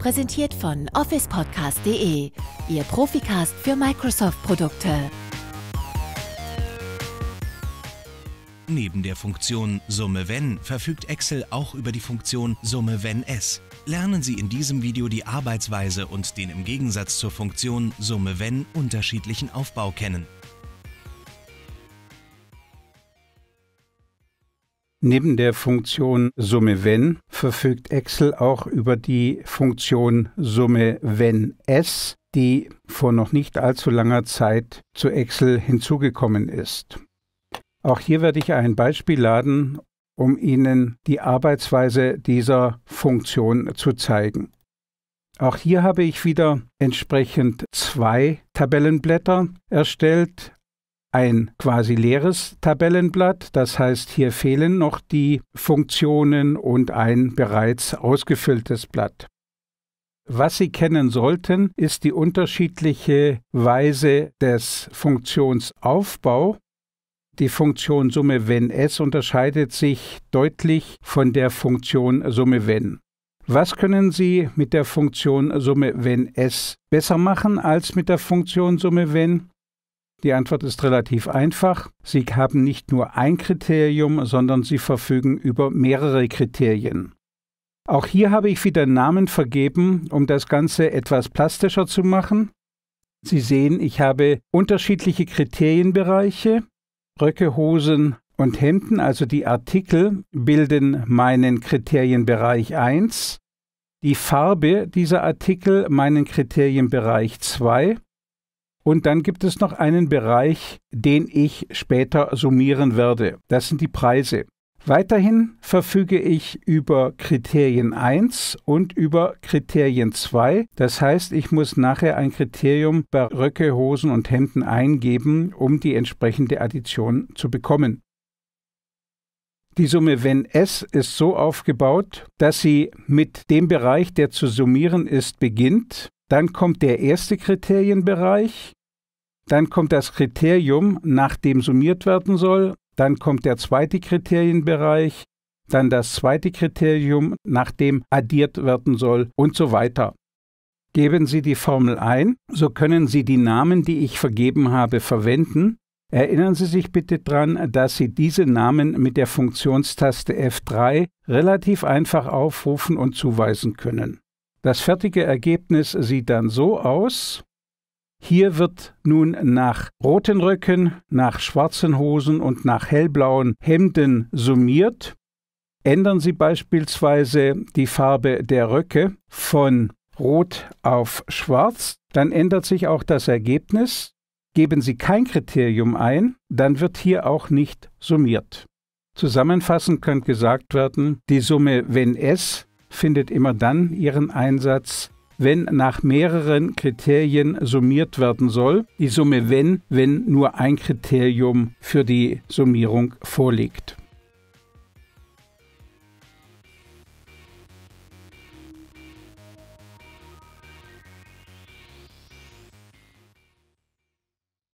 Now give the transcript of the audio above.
Präsentiert von officepodcast.de, Ihr Profikast für Microsoft-Produkte. Neben der Funktion Summe wenn verfügt Excel auch über die Funktion Summe wenn es. Lernen Sie in diesem Video die Arbeitsweise und den im Gegensatz zur Funktion Summe wenn unterschiedlichen Aufbau kennen. Neben der Funktion Summe wenn verfügt Excel auch über die Funktion Summe wenn s, die vor noch nicht allzu langer Zeit zu Excel hinzugekommen ist. Auch hier werde ich ein Beispiel laden, um Ihnen die Arbeitsweise dieser Funktion zu zeigen. Auch hier habe ich wieder entsprechend zwei Tabellenblätter erstellt, ein quasi leeres Tabellenblatt. Das heißt, hier fehlen noch die Funktionen und ein bereits ausgefülltes Blatt. Was Sie kennen sollten, ist die unterschiedliche Weise des Funktionsaufbau. Die Funktion Summe wenn s unterscheidet sich deutlich von der Funktion Summe wenn. Was können Sie mit der Funktion Summe wenn s besser machen als mit der Funktion Summe wenn? Die Antwort ist relativ einfach. Sie haben nicht nur ein Kriterium, sondern sie verfügen über mehrere Kriterien. Auch hier habe ich wieder Namen vergeben, um das Ganze etwas plastischer zu machen. Sie sehen, ich habe unterschiedliche Kriterienbereiche. Röcke, Hosen und Hemden, also die Artikel, bilden meinen Kriterienbereich 1, die Farbe dieser Artikel meinen Kriterienbereich 2 und dann gibt es noch einen Bereich, den ich später summieren werde. Das sind die Preise. Weiterhin verfüge ich über Kriterien 1 und über Kriterien 2. Das heißt, ich muss nachher ein Kriterium bei Röcke, Hosen und Hemden eingeben, um die entsprechende Addition zu bekommen. Die Summe wenn s ist so aufgebaut, dass sie mit dem Bereich, der zu summieren ist, beginnt dann kommt der erste Kriterienbereich, dann kommt das Kriterium, nach dem summiert werden soll, dann kommt der zweite Kriterienbereich, dann das zweite Kriterium, nach dem addiert werden soll und so weiter. Geben Sie die Formel ein, so können Sie die Namen, die ich vergeben habe, verwenden. Erinnern Sie sich bitte daran, dass Sie diese Namen mit der Funktionstaste F3 relativ einfach aufrufen und zuweisen können. Das fertige Ergebnis sieht dann so aus. Hier wird nun nach roten Röcken, nach schwarzen Hosen und nach hellblauen Hemden summiert. Ändern Sie beispielsweise die Farbe der Röcke von rot auf schwarz, dann ändert sich auch das Ergebnis. Geben Sie kein Kriterium ein, dann wird hier auch nicht summiert. Zusammenfassend kann gesagt werden, die Summe wenn S findet immer dann ihren Einsatz, wenn nach mehreren Kriterien summiert werden soll, die Summe wenn, wenn nur ein Kriterium für die Summierung vorliegt.